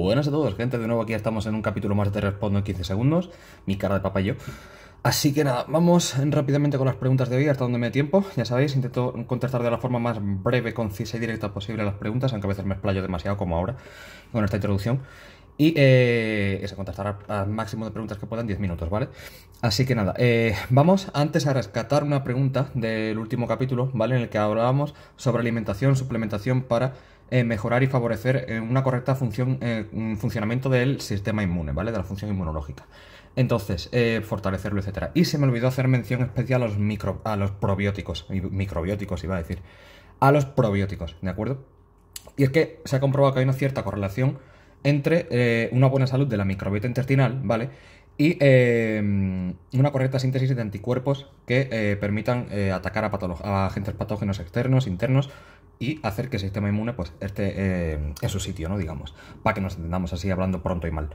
Buenas a todos, gente. De nuevo aquí estamos en un capítulo más de Te Respondo en 15 segundos. Mi cara de papá y yo. Así que nada, vamos rápidamente con las preguntas de hoy, hasta donde me dé tiempo. Ya sabéis, intento contestar de la forma más breve, concisa y directa posible las preguntas, aunque a veces me explayo demasiado, como ahora, con esta introducción. Y eh, eso, contestar al máximo de preguntas que puedan, 10 minutos, ¿vale? Así que nada, eh, vamos antes a rescatar una pregunta del último capítulo, ¿vale? En el que hablábamos sobre alimentación, suplementación para eh, mejorar y favorecer eh, una correcta función, eh, un funcionamiento del sistema inmune, ¿vale? De la función inmunológica. Entonces, fortalecerlo, etcétera. Y se me olvidó hacer mención especial a los, a los probióticos, microbióticos iba a decir, a los probióticos, ¿de acuerdo? Y es que se ha comprobado que hay una cierta correlación entre una buena salud de la microbiota intestinal, ¿vale? y em, una correcta síntesis de anticuerpos que eh, permitan eh, atacar a, agentes patógenos externos, internos y hacer que el sistema inmune pues, esté em, en su sitio, ¿no? digamos, para que nos entendamos así hablando pronto y mal.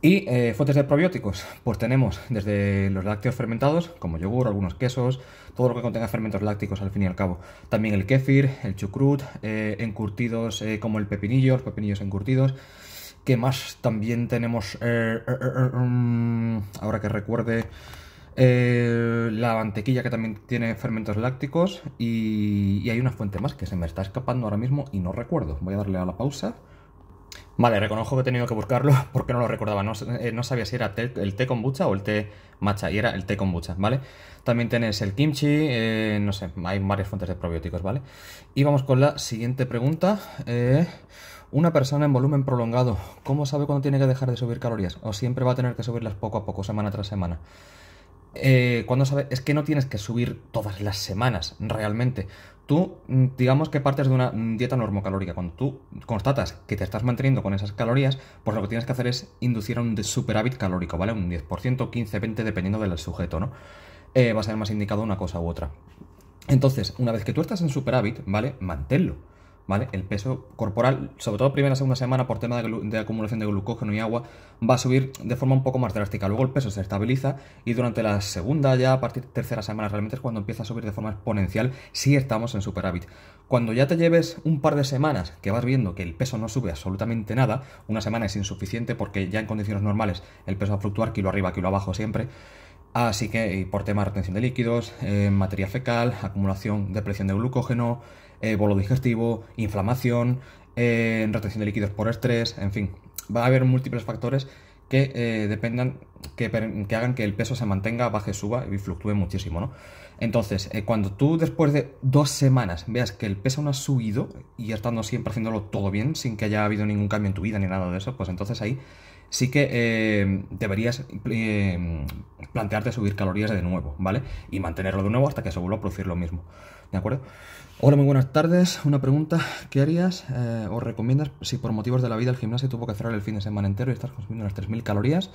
Y eh, fuentes de probióticos, pues tenemos desde los lácteos fermentados, como yogur, algunos quesos, todo lo que contenga fermentos lácticos al fin y al cabo. También el kéfir, el chucrut, encurtidos como el pepinillo, los pepinillos encurtidos. ¿Qué más? También tenemos... Eh, eh, eh, mm, ahora que recuerde... la mantequilla que también tiene fermentos lácticos y, hay una fuente más que se me está escapando ahora mismo y no recuerdo. Voy a darle a la pausa. Vale, reconozco que he tenido que buscarlo porque no lo recordaba. No, sabía si era el té kombucha o el té matcha y era el té kombucha, ¿vale? También tienes el kimchi, no sé, hay varias fuentes de probióticos, ¿vale? Y vamos con la siguiente pregunta. Una persona en volumen prolongado, ¿cómo sabe cuándo tiene que dejar de subir calorías? O siempre va a tener que subirlas poco a poco, semana tras semana. Eh, sabe, es que no tienes que subir todas las semanas, realmente. Tú, mm, digamos que partes de una mm, dieta normocalórica. Cuando tú constatas que te estás manteniendo con esas calorías, pues lo que tienes que hacer es inducir a un superávit calórico, ¿vale? Un 10%, 15, 20, dependiendo del sujeto, ¿no? Eh, va a ser más indicado una cosa u otra. Entonces, una vez que tú estás en superávit, ¿vale? Manténlo. El peso corporal, sobre todo primera segunda semana, por tema de, de, acumulación de glucógeno y agua, va a subir de forma un poco más drástica. Luego el peso se estabiliza y durante la segunda, ya a partir de tercera semana, realmente es cuando empieza a subir de forma exponencial si estamos en superávit. Cuando ya te lleves un par de semanas que vas viendo que el peso no sube absolutamente nada, una semana es insuficiente porque ya en condiciones normales el peso va a fluctuar kilo arriba, kilo abajo siempre. Así que eh, por temas de retención de líquidos, eh, materia fecal, acumulación de presión de glucógeno, eh, bolo digestivo, inflamación, retención de líquidos por estrés, en fin, va a haber múltiples factores que dependan, que, hagan que el peso se mantenga, baje, suba y fluctúe muchísimo, ¿no? Entonces, cuando tú después de dos semanas veas que el peso no ha subido y estando siempre haciéndolo todo bien, sin que haya habido ningún cambio en tu vida ni nada de eso, pues entonces ahí sí que em, deberías em, plantearte subir calorías de nuevo, ¿vale? Y mantenerlo de nuevo hasta que se vuelva a producir lo mismo, ¿de acuerdo? Hola, muy buenas tardes. Una pregunta, ¿qué harías eh, o recomiendas si por motivos de la vida el gimnasio tuvo que cerrar el fin de semana entero y estás consumiendo unas 3.000 calorías?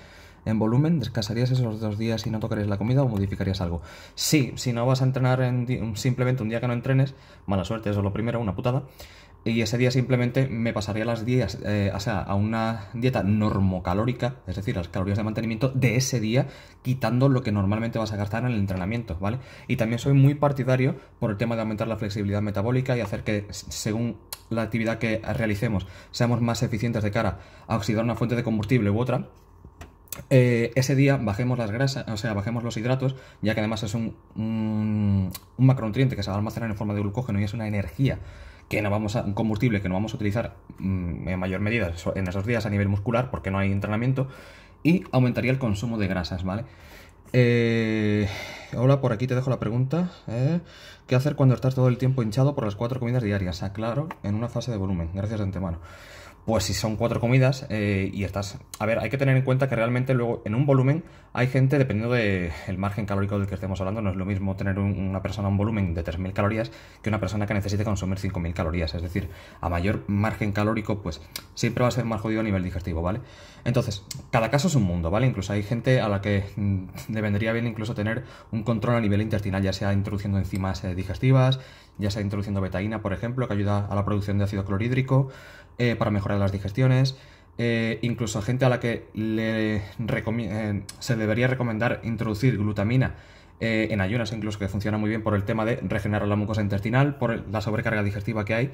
en volumen, descansarías esos dos días y no tocarías la comida o modificarías algo. Sí, si no vas a entrenar simplemente un día que no entrenes, mala suerte, eso es lo primero, una putada y ese día simplemente me pasaría las días, eh, a una dieta normocalórica, es decir, las calorías de mantenimiento de ese día, quitando lo que normalmente vas a gastar en el entrenamiento, ¿vale? Y también soy muy partidario por el tema de aumentar la flexibilidad metabólica y hacer que, según la actividad que realicemos, seamos más eficientes de cara a oxidar una fuente de combustible u otra. Eh, ese día bajemos las grasas, o sea, bajemos los hidratos, ya que además es un, un macronutriente que se va a almacenar en forma de glucógeno y es una energía que no vamos a, un combustible que no vamos a utilizar mm, en mayor medida en esos días a nivel muscular porque no hay entrenamiento y aumentaría el consumo de grasas, ¿vale? Eh, hola, por aquí te dejo la pregunta. ¿eh? ¿Qué hacer cuando estás todo el tiempo hinchado por las cuatro comidas diarias? Aclaro, en una fase de volumen. Gracias de antemano pues si son cuatro comidas eh, y estás... A ver, hay que tener en cuenta que realmente luego en un volumen hay gente, dependiendo del margen calórico del que estemos hablando, no es lo mismo tener una persona un volumen de 3.000 calorías que una persona que necesite consumir 5.000 calorías. Es decir, a mayor margen calórico, pues siempre va a ser más jodido a nivel digestivo, ¿vale? Entonces, cada caso es un mundo, ¿vale? Incluso hay gente a la que mm, le vendría bien incluso tener un control a nivel intestinal, ya sea introduciendo enzimas eh, digestivas, ya sea introduciendo betaína, por ejemplo, que ayuda a la producción de ácido clorhídrico, eh, para mejorar las digestiones, eh, incluso gente a la que le eh, se debería recomendar introducir glutamina en ayunas, incluso que funciona muy bien por el tema de regenerar la mucosa intestinal, por la sobrecarga digestiva que hay.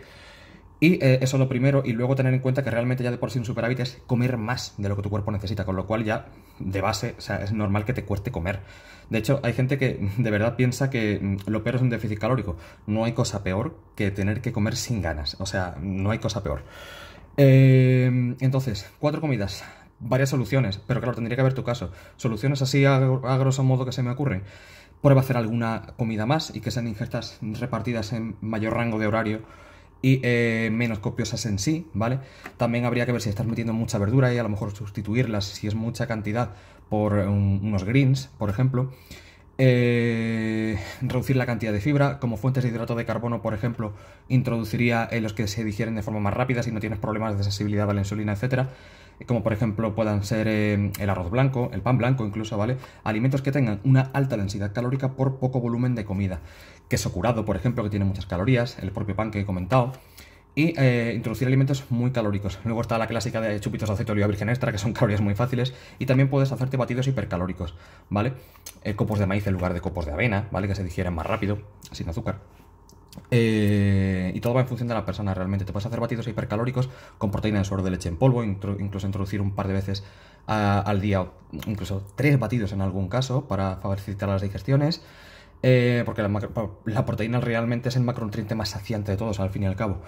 Y eh, eso es lo primero, y luego tener en cuenta que realmente ya de por sí un superávit es comer más de lo que tu cuerpo necesita, con lo cual ya de base o sea, es normal que te cueste comer. De hecho, hay gente que de verdad piensa que mm, lo peor es un déficit calórico. No hay cosa peor que tener que comer sin ganas, o sea, no hay cosa peor. Em, entonces, cuatro comidas, varias soluciones, pero claro, tendría que haber tu caso. Soluciones así a, a grosso modo que se me ocurren prueba a hacer alguna comida más y que sean ingestas repartidas en mayor rango de horario y eh, menos copiosas en sí, ¿vale? También habría que ver si estás metiendo mucha verdura y a lo mejor sustituirlas, si es mucha cantidad, por eh, unos greens, por ejemplo. Eh, reducir la cantidad de fibra. Como fuentes de hidrato de carbono, por ejemplo, introduciría en los que se digieren de forma más rápida si no tienes problemas de sensibilidad a la insulina, etcétera como por ejemplo puedan ser eh, el arroz blanco, el pan blanco incluso, ¿vale? Alimentos que tengan una alta densidad calórica por poco volumen de comida. Queso curado, por ejemplo, que tiene muchas calorías, el propio pan que he comentado. Y eh, introducir alimentos muy calóricos. Luego está la clásica de chupitos de aceite de oliva virgen extra, que son calorías muy fáciles. Y también puedes hacerte batidos hipercalóricos, ¿vale? Eh, copos de maíz en lugar de copos de avena, ¿vale? Que se digieran más rápido, sin azúcar. Eh, y todo va en función de la persona realmente. Te puedes hacer batidos hipercalóricos con proteína de suero de leche en polvo, incluso introducir un par de veces al día, incluso tres batidos en algún caso, para facilitar las digestiones. Eh, porque la, la, proteína realmente es el macronutriente más saciante de todos, al fin y al cabo.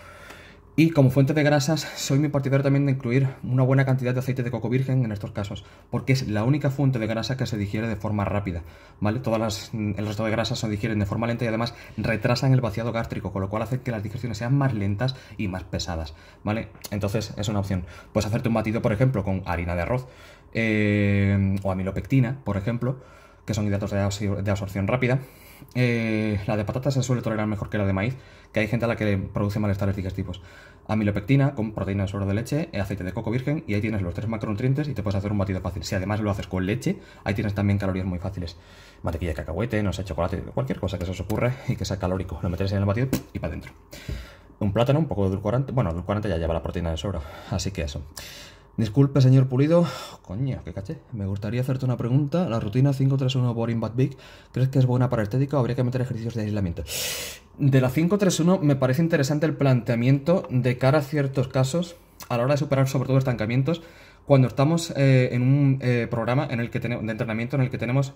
Y como fuente de grasas, soy mi partidario también de incluir una buena cantidad de aceite de coco virgen en estos casos, porque es la única fuente de grasa que se digiere de forma rápida, ¿vale? Todas las, el resto de grasas se digieren de forma lenta y además retrasan el vaciado gástrico, con lo cual hace que las digestiones sean más lentas y más pesadas, ¿vale? Entonces es una opción. Puedes hacerte un batido, por ejemplo, con harina de arroz eh, o amilopectina, por ejemplo, que son hidratos de absorción rápida, eh, la de patata se suele tolerar mejor que la de maíz, que hay gente a la que produce malestares digestivos. tipos. Amilopectina con proteína de suero de leche, eh, aceite de coco virgen y ahí tienes los tres macronutrientes y te puedes hacer un batido fácil. Si además lo haces con leche, ahí tienes también calorías muy fáciles. Mantequilla de cacahuete, no sé, chocolate, cualquier cosa que se os ocurra y que sea calórico. Lo metes en el batido y para adentro. Un plátano, un poco de edulcorante. Bueno, edulcorante ya lleva la proteína de sobra, así que eso. Disculpe, señor Pulido. Coño, qué caché. Me gustaría hacerte una pregunta. La rutina 531 Boring but Big, ¿crees que es buena para el o habría que meter ejercicios de aislamiento? De la 531 me parece interesante el planteamiento de cara a ciertos casos, a la hora de superar sobre todo estancamientos, cuando estamos eh, en un eh, programa en el que tenemos, de entrenamiento en el que tenemos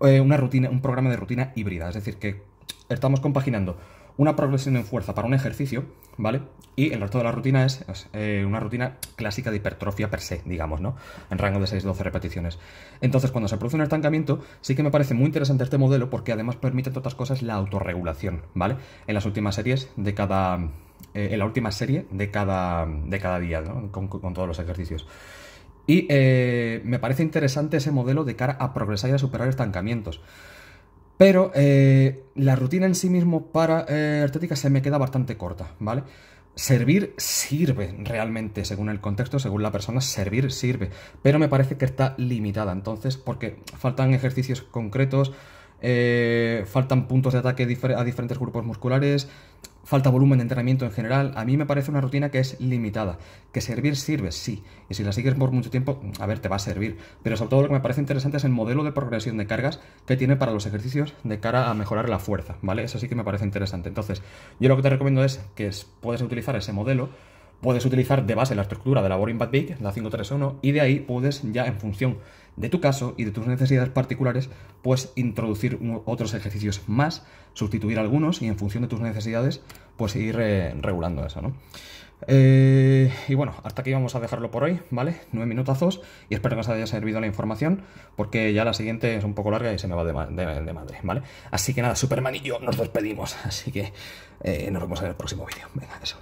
eh, una rutina, un programa de rutina híbrida. Es decir, que estamos compaginando una progresión en fuerza para un ejercicio, ¿vale? Y el resto de la rutina es, eh, una rutina clásica de hipertrofia per se, digamos, ¿no? En rango de 6-12 repeticiones. Entonces, cuando se produce un estancamiento, sí que me parece muy interesante este modelo porque además permite, entre otras cosas, la autorregulación, ¿vale? En las últimas series de cada... Eh, en la última serie de cada, de cada día, ¿no? con, todos los ejercicios. Y eh, me parece interesante ese modelo de cara a progresar y a superar estancamientos. Pero eh, la rutina en sí mismo para eh, se me queda bastante corta, ¿vale? Servir sirve realmente, según el contexto, según la persona, servir sirve, pero me parece que está limitada, entonces, porque faltan ejercicios concretos, eh, faltan puntos de ataque a diferentes grupos musculares, falta volumen de entrenamiento en general, a mí me parece una rutina que es limitada. Que servir sirve, sí. Y si la sigues por mucho tiempo, a ver, te va a servir. Pero sobre todo lo que me parece interesante es el modelo de progresión de cargas que tiene para los ejercicios de cara a mejorar la fuerza, ¿vale? Eso sí que me parece interesante. Entonces, yo lo que te recomiendo es que puedes utilizar ese modelo puedes utilizar de base la estructura de la Boring Bad Big, la 531, y de ahí puedes ya en función de tu caso y de tus necesidades particulares, pues introducir otros ejercicios más, sustituir algunos y en función de tus necesidades, pues ir eh, regulando eso, ¿no? Eh, y bueno, hasta aquí vamos a dejarlo por hoy, ¿vale? Nueve minutazos y espero que os haya servido la información porque ya la siguiente es un poco larga y se me va de, madre, ¿vale? Así que nada, Superman y yo nos despedimos, así que eh, nos vemos en el próximo vídeo. Venga, eso.